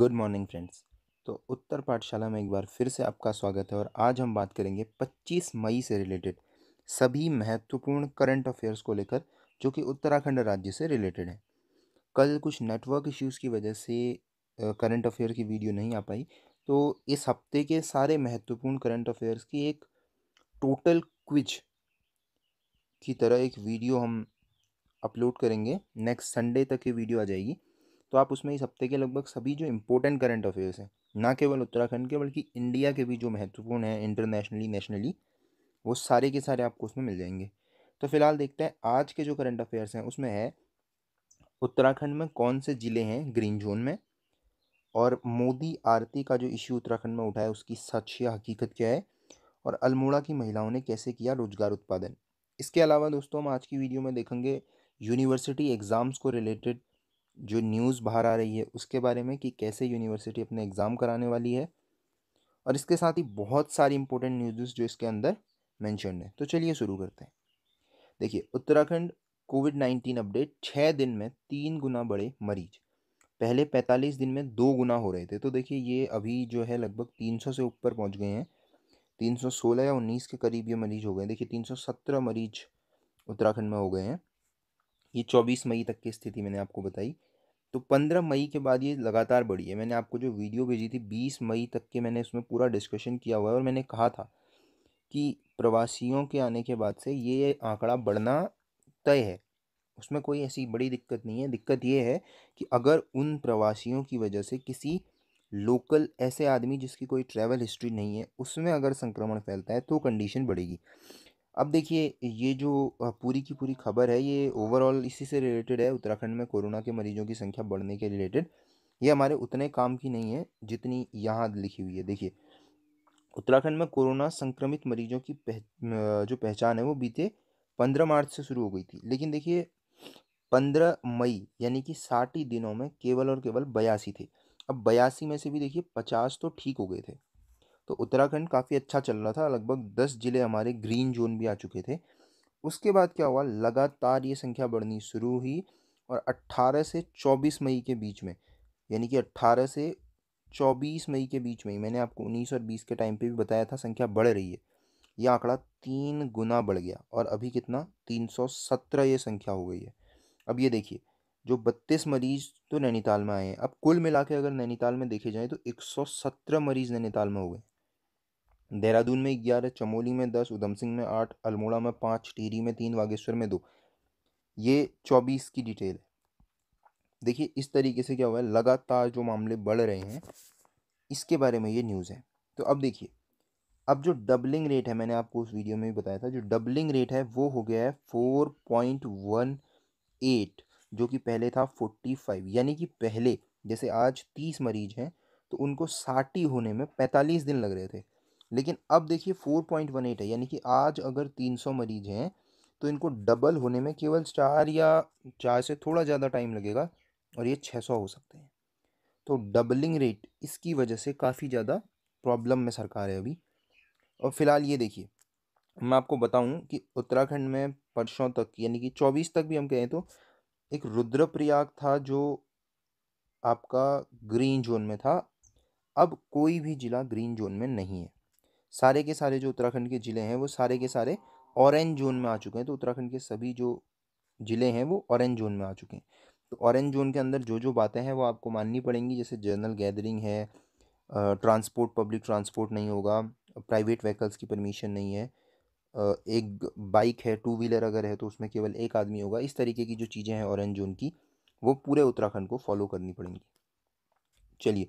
good morning friends तो उत्तर पाठशाला में एक बार फिर से आपका स्वागत है और आज हम बात करेंगे 25 मई से रिलेटेड सभी महत्वपूर्ण करंट अफेयर्स को लेकर जो कि उत्तराखंड राज्य से रिलेटेड है कल कुछ नेटवर्क इश्यूज़ की वजह से करंट अफेयर की वीडियो नहीं आ पाई तो इस हफ्ते के सारे महत्वपूर्ण करंट अफेयर्स की एक टोटल क्विज की तरह एक वीडियो हम अपलोड करेंगे नेक्स्ट संडे तक ये वीडियो आ जाएगी तो आप उसमें इस हफ्ते के लगभग सभी जो इम्पोर्टेंट करंट अफेयर्स हैं ना केवल उत्तराखंड के बल्कि इंडिया के भी जो महत्वपूर्ण हैं इंटरनेशनली नेशनली वो सारे के सारे आपको उसमें मिल जाएंगे तो फिलहाल देखते हैं आज के जो करंट अफेयर्स हैं उसमें है उत्तराखंड में कौन से ज़िले हैं ग्रीन जोन में और मोदी आरती का जो इश्यू उत्तराखंड में उठा है उसकी सच या हकीकत क्या है और अल्मोड़ा की महिलाओं ने कैसे किया रोजगार उत्पादन इसके अलावा दोस्तों हम आज की वीडियो में देखेंगे यूनिवर्सिटी एग्ज़ाम्स को रिलेटेड जो न्यूज़ बाहर आ रही है उसके बारे में कि कैसे यूनिवर्सिटी अपने एग्ज़ाम कराने वाली है और इसके साथ ही बहुत सारी इंपॉर्टेंट न्यूज़ जो इसके अंदर मैंशन है तो चलिए शुरू करते हैं देखिए उत्तराखंड कोविड नाइन्टीन अपडेट छः दिन में तीन गुना बड़े मरीज पहले पैंतालीस दिन में दो गुना हो रहे थे तो देखिए ये अभी जो है लगभग तीन सौ से ऊपर पहुंच गए हैं तीन सौ सोलह या उन्नीस के करीब ये मरीज हो गए देखिए तीन सौ सत्रह मरीज उत्तराखंड में हो गए हैं ये चौबीस मई तक की स्थिति मैंने आपको बताई तो पंद्रह मई के बाद ये लगातार बढ़ी है मैंने आपको जो वीडियो भेजी थी बीस मई तक के मैंने उसमें पूरा डिस्कशन किया हुआ है और मैंने कहा था कि प्रवासियों के आने के बाद से ये आंकड़ा बढ़ना तय है उसमें कोई ऐसी बड़ी दिक्कत नहीं है दिक्कत ये है कि अगर उन प्रवासियों की वजह से किसी लोकल ऐसे आदमी जिसकी कोई ट्रैवल हिस्ट्री नहीं है उसमें अगर संक्रमण फैलता है तो कंडीशन बढ़ेगी अब देखिए ये जो पूरी की पूरी खबर है ये ओवरऑल इसी से रिलेटेड है उत्तराखंड में कोरोना के मरीजों की संख्या बढ़ने के रिलेटेड ये हमारे उतने काम की नहीं है जितनी यहाँ लिखी हुई है देखिए उत्तराखंड में कोरोना संक्रमित मरीजों की पह, जो पहचान है वो बीते पंद्रह मार्च से शुरू हो गई थी लेकिन देखिए पंद्रह मई यानी कि साठ ही दिनों में केवल और केवल बयासी थे अब बयासी में से भी देखिए पचास तो ठीक हो गए थे तो उत्तराखंड काफ़ी अच्छा चल रहा था लगभग दस ज़िले हमारे ग्रीन जोन भी आ चुके थे उसके बाद क्या हुआ लगातार ये संख्या बढ़नी शुरू हुई और 18 से 24 मई के बीच में यानी कि 18 से 24 मई के बीच में ही मैंने आपको 19 और 20 के टाइम पे भी बताया था संख्या बढ़ रही है ये आंकड़ा तीन गुना बढ़ गया और अभी कितना 317 ये संख्या हो गई है अब ये देखिए जो बत्तीस मरीज़ तो नैनीताल में आए हैं अब कुल मिला के अगर नैनीताल में देखे जाएँ तो सत्रह मरीज़ नैनीताल में हो गए देहरादून में ग्यारह चमोली में दस उधम सिंह में आठ अल्मोड़ा में पाँच टिहरी में तीन बागेश्वर में दो ये चौबीस की डिटेल है देखिए इस तरीके से क्या हुआ है लगातार जो मामले बढ़ रहे हैं इसके बारे में ये न्यूज़ है तो अब देखिए अब जो डबलिंग रेट है मैंने आपको उस वीडियो में भी बताया था जो डबलिंग रेट है वो हो गया है फोर पॉइंट वन एट जो कि पहले था फोर्टी फाइव यानी कि पहले जैसे आज तीस मरीज हैं तो उनको साठी होने में पैंतालीस दिन लग रहे थे लेकिन अब देखिए फोर पॉइंट वन एट है यानी कि आज अगर तीन सौ मरीज हैं तो इनको डबल होने में केवल चार या चार से थोड़ा ज़्यादा टाइम लगेगा और ये छः सौ हो सकते हैं तो डबलिंग रेट इसकी वजह से काफ़ी ज़्यादा प्रॉब्लम में सरकार है अभी और फिलहाल ये देखिए मैं आपको बताऊं कि उत्तराखंड में परसों तक यानी कि चौबीस तक भी हम कहें तो एक रुद्रप्रयाग था जो आपका ग्रीन जोन में था अब कोई भी ज़िला ग्रीन जोन में नहीं है सारे के सारे जो उत्तराखंड के ज़िले हैं वो सारे के सारे ऑरेंज जोन में आ चुके हैं तो उत्तराखंड के सभी जो ज़िले हैं वो ऑरेंज जोन में आ चुके हैं तो ऑरेंज जोन के अंदर जो जो बातें हैं वो आपको माननी पड़ेंगी जैसे जर्नल गैदरिंग है ट्रांसपोर्ट पब्लिक ट्रांसपोर्ट नहीं होगा प्राइवेट व्हीकल्स की परमिशन नहीं है एक बाइक है टू व्हीलर अगर है तो उसमें केवल एक आदमी होगा इस तरीके की जो चीज़ें हैं ऑरेंज जोन की वो पूरे उत्तराखंड को फॉलो करनी पड़ेंगी चलिए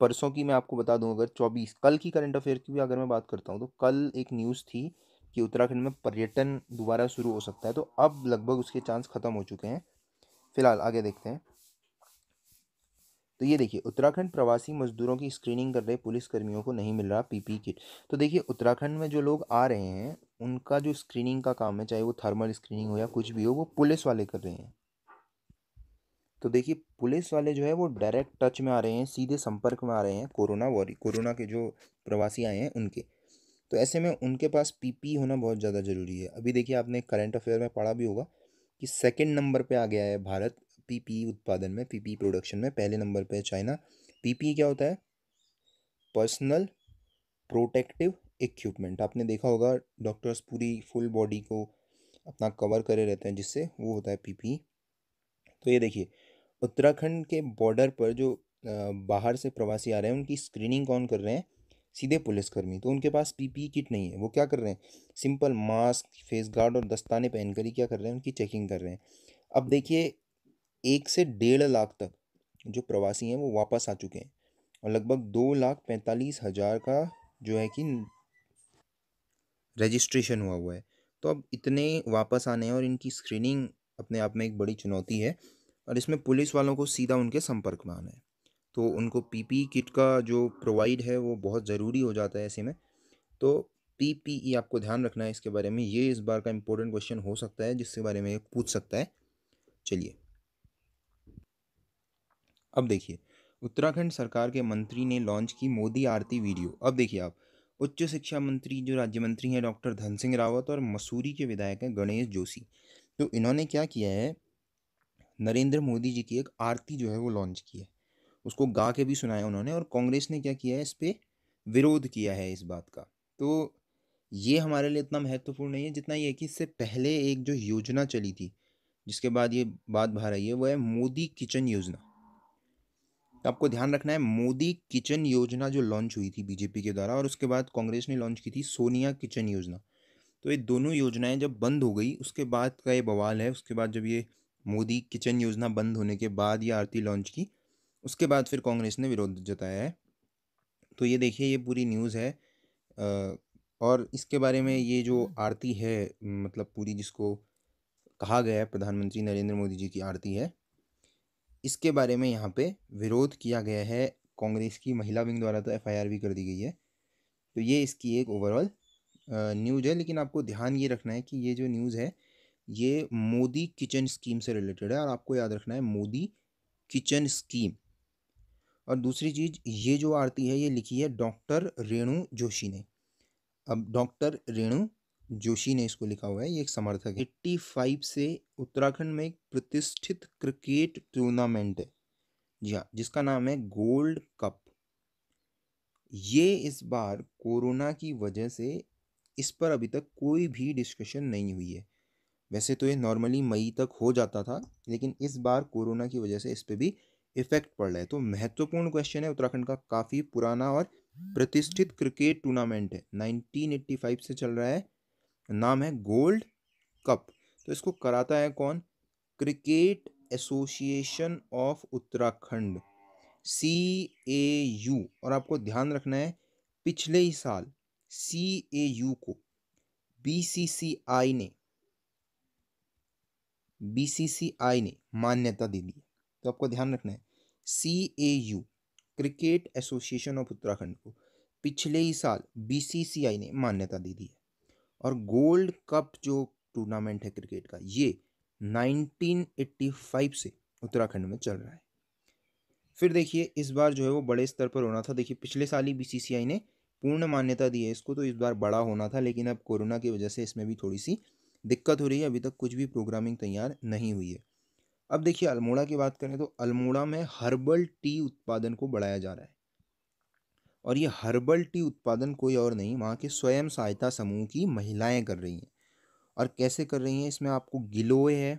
परसों की मैं आपको बता दूँ अगर चौबीस कल की करंट अफेयर की भी अगर मैं बात करता हूँ तो कल एक न्यूज़ थी कि उत्तराखंड में पर्यटन दोबारा शुरू हो सकता है तो अब लगभग उसके चांस ख़त्म हो चुके हैं फिलहाल आगे देखते हैं तो ये देखिए उत्तराखंड प्रवासी मजदूरों की स्क्रीनिंग कर रहे पुलिसकर्मियों को नहीं मिल रहा पीपी किट तो देखिए उत्तराखंड में जो लोग आ रहे हैं उनका जो स्क्रीनिंग का काम है चाहे वो थर्मल स्क्रीनिंग हो या कुछ भी हो वो पुलिस वाले कर रहे हैं तो देखिए पुलिस वाले जो है वो डायरेक्ट टच में आ रहे हैं सीधे संपर्क में आ रहे हैं कोरोना वॉरी कोरोना के जो प्रवासी आए हैं उनके तो ऐसे में उनके पास पीपी होना बहुत ज़्यादा ज़रूरी है अभी देखिए आपने करंट अफेयर में पढ़ा भी होगा कि सेकंड नंबर पे आ गया है भारत पीपी उत्पादन में पीपी प्रोडक्शन में पहले नंबर पे चाइना पीपी क्या होता है पर्सनल प्रोटेक्टिव इक्विपमेंट आपने देखा होगा डॉक्टर्स पूरी फुल बॉडी को अपना कवर करे रहते हैं जिससे वो होता है पी तो ये देखिए उत्तराखंड के बॉर्डर पर जो बाहर से प्रवासी आ रहे हैं उनकी स्क्रीनिंग कौन कर रहे हैं सीधे पुलिसकर्मी तो उनके पास पीपीई किट नहीं है वो क्या कर रहे हैं सिंपल मास्क फेस गार्ड और दस्ताने पहन कर ही क्या कर रहे हैं उनकी चेकिंग कर रहे हैं अब देखिए एक से डेढ़ लाख तक जो प्रवासी हैं वो वापस आ चुके हैं और लगभग दो लाख पैंतालीस हज़ार का जो है कि रजिस्ट्रेशन हुआ हुआ है तो अब इतने वापस आने और इनकी स्क्रीनिंग अपने आप में एक बड़ी चुनौती है और इसमें पुलिस वालों को सीधा उनके संपर्क में आना है तो उनको पीपी किट का जो प्रोवाइड है वो बहुत ज़रूरी हो जाता है ऐसे में तो पीपीई आपको ध्यान रखना है इसके बारे में ये इस बार का इम्पोर्टेंट क्वेश्चन हो सकता है जिसके बारे में पूछ सकता है चलिए अब देखिए उत्तराखंड सरकार के मंत्री ने लॉन्च की मोदी आरती वीडियो अब देखिए आप उच्च शिक्षा मंत्री जो राज्य मंत्री हैं डॉक्टर धन सिंह रावत और मसूरी के विधायक हैं गणेश जोशी तो इन्होंने क्या किया है नरेंद्र मोदी जी की एक आरती जो है वो लॉन्च की है उसको गा के भी सुनाया उन्होंने और कांग्रेस ने क्या किया है इस पर विरोध किया है इस बात का तो ये हमारे लिए इतना महत्वपूर्ण नहीं है जितना ये है कि इससे पहले एक जो योजना चली थी जिसके बाद ये बात बाहर आई है वो है मोदी किचन योजना तो आपको ध्यान रखना है मोदी किचन योजना जो लॉन्च हुई थी बीजेपी के द्वारा और उसके बाद कांग्रेस ने लॉन्च की थी सोनिया किचन योजना तो ये दोनों योजनाएं जब बंद हो गई उसके बाद का ये बवाल है उसके बाद जब ये मोदी किचन योजना बंद होने के बाद ये आरती लॉन्च की उसके बाद फिर कांग्रेस ने विरोध जताया है तो ये देखिए ये पूरी न्यूज़ है और इसके बारे में ये जो आरती है मतलब पूरी जिसको कहा गया है प्रधानमंत्री नरेंद्र मोदी जी की आरती है इसके बारे में यहाँ पे विरोध किया गया है कांग्रेस की महिला विंग द्वारा तो एफ भी कर दी गई है तो ये इसकी एक ओवरऑल न्यूज है लेकिन आपको ध्यान ये रखना है कि ये जो न्यूज़ है ये मोदी किचन स्कीम से रिलेटेड है और आपको याद रखना है मोदी किचन स्कीम और दूसरी चीज़ ये जो आरती है ये लिखी है डॉक्टर रेणु जोशी ने अब डॉक्टर रेणु जोशी ने इसको लिखा हुआ है ये एक समर्थक है एट्टी फाइव से उत्तराखंड में एक प्रतिष्ठित क्रिकेट टूर्नामेंट है जी हाँ जिसका नाम है गोल्ड कप ये इस बार कोरोना की वजह से इस पर अभी तक कोई भी डिस्कशन नहीं हुई है वैसे तो ये नॉर्मली मई तक हो जाता था लेकिन इस बार कोरोना की वजह से इस पर भी इफेक्ट पड़ रहा है तो महत्वपूर्ण क्वेश्चन है उत्तराखंड का काफ़ी पुराना और प्रतिष्ठित क्रिकेट टूर्नामेंट है 1985 से चल रहा है नाम है गोल्ड कप तो इसको कराता है कौन cricket association of Uttarakhand C A U और आपको ध्यान रखना है पिछले ही साल सी ए यू को बी सी सी आई ने बीसीसीआई ने मान्यता दे दी है तो आपको ध्यान रखना है C A U cricket association of Uttarakhand को पिछले ही साल बीसीसीआई ने मान्यता दे दी है और गोल्ड कप जो टूर्नामेंट है क्रिकेट का ये 1985 से उत्तराखंड में चल रहा है फिर देखिए इस बार जो है वो बड़े स्तर पर होना था देखिए पिछले साल ही बीसीसीआई ने पूर्ण मान्यता दी है इसको तो इस बार बड़ा होना था लेकिन अब कोरोना की वजह से इसमें भी थोड़ी सी दिक्कत हो रही है अभी तक कुछ भी प्रोग्रामिंग तैयार नहीं हुई है अब देखिए अल्मोड़ा की बात करें तो अल्मोड़ा में हर्बल टी उत्पादन को बढ़ाया जा रहा है और ये हर्बल टी उत्पादन कोई और नहीं वहाँ के स्वयं सहायता समूह की महिलाएं कर रही हैं और कैसे कर रही हैं इसमें आपको गिलोय है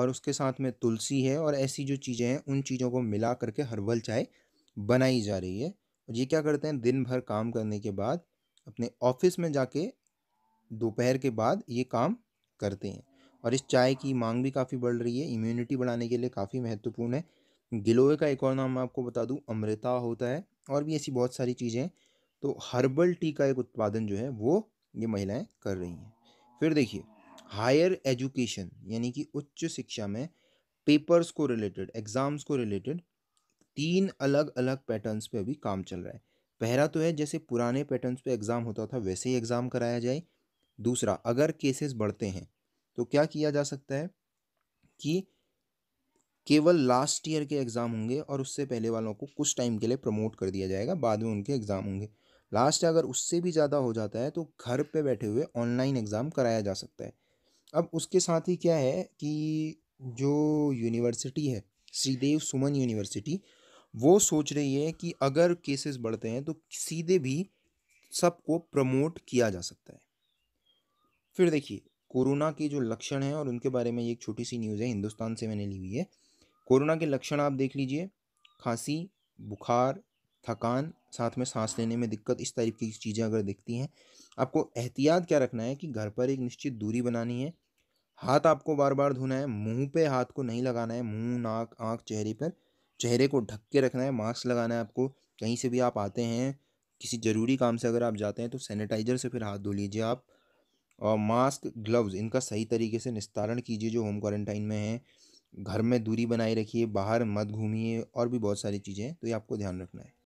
और उसके साथ में तुलसी है और ऐसी जो चीज़ें हैं उन चीज़ों को मिला करके हर्बल चाय बनाई जा रही है और ये क्या करते हैं दिन भर काम करने के बाद अपने ऑफिस में जाके दोपहर के बाद ये काम करते हैं और इस चाय की मांग भी काफ़ी बढ़ रही है इम्यूनिटी बढ़ाने के लिए काफ़ी महत्वपूर्ण है गिलोय का एक और नाम मैं आपको बता दूँ अमृता होता है और भी ऐसी बहुत सारी चीज़ें तो हर्बल टी का एक उत्पादन जो है वो ये महिलाएं कर रही हैं फिर देखिए हायर एजुकेशन यानी कि उच्च शिक्षा में पेपर्स को रिलेटेड एग्ज़ाम्स को रिलेटेड तीन अलग अलग पैटर्न्स पे अभी काम चल रहा है पहला तो है जैसे पुराने पैटर्न्स पे एग्ज़ाम होता था वैसे ही एग्ज़ाम कराया जाए दूसरा अगर केसेस बढ़ते हैं तो क्या किया जा सकता है कि केवल लास्ट ईयर के एग्ज़ाम होंगे और उससे पहले वालों को कुछ टाइम के लिए प्रमोट कर दिया जाएगा बाद में उनके एग्ज़ाम होंगे लास्ट अगर उससे भी ज़्यादा हो जाता है तो घर पे बैठे हुए ऑनलाइन एग्ज़ाम कराया जा सकता है अब उसके साथ ही क्या है कि जो यूनिवर्सिटी है श्रीदेव सुमन यूनिवर्सिटी वो सोच रही है कि अगर केसेस बढ़ते हैं तो सीधे भी सबको प्रमोट किया जा सकता है फिर देखिए कोरोना के जो लक्षण हैं और उनके बारे में ये एक छोटी सी न्यूज़ है हिंदुस्तान से मैंने ली हुई है कोरोना के लक्षण आप देख लीजिए खांसी बुखार थकान साथ में सांस लेने में दिक्कत इस टाइप की चीज़ें अगर दिखती हैं आपको एहतियात क्या रखना है कि घर पर एक निश्चित दूरी बनानी है हाथ आपको बार बार धोना है मुंह पे हाथ को नहीं लगाना है मुंह नाक आँख चेहरे पर चेहरे को ढक के रखना है मास्क लगाना है आपको कहीं से भी आप आते हैं किसी ज़रूरी काम से अगर आप जाते हैं तो सैनिटाइज़र से फिर हाथ धो लीजिए आप और मास्क ग्लव्स इनका सही तरीके से निस्तारण कीजिए जो होम क्वारंटाइन में है घर में दूरी बनाए रखिए बाहर मत घूमिए और भी बहुत सारी चीज़ें तो ये आपको ध्यान रखना है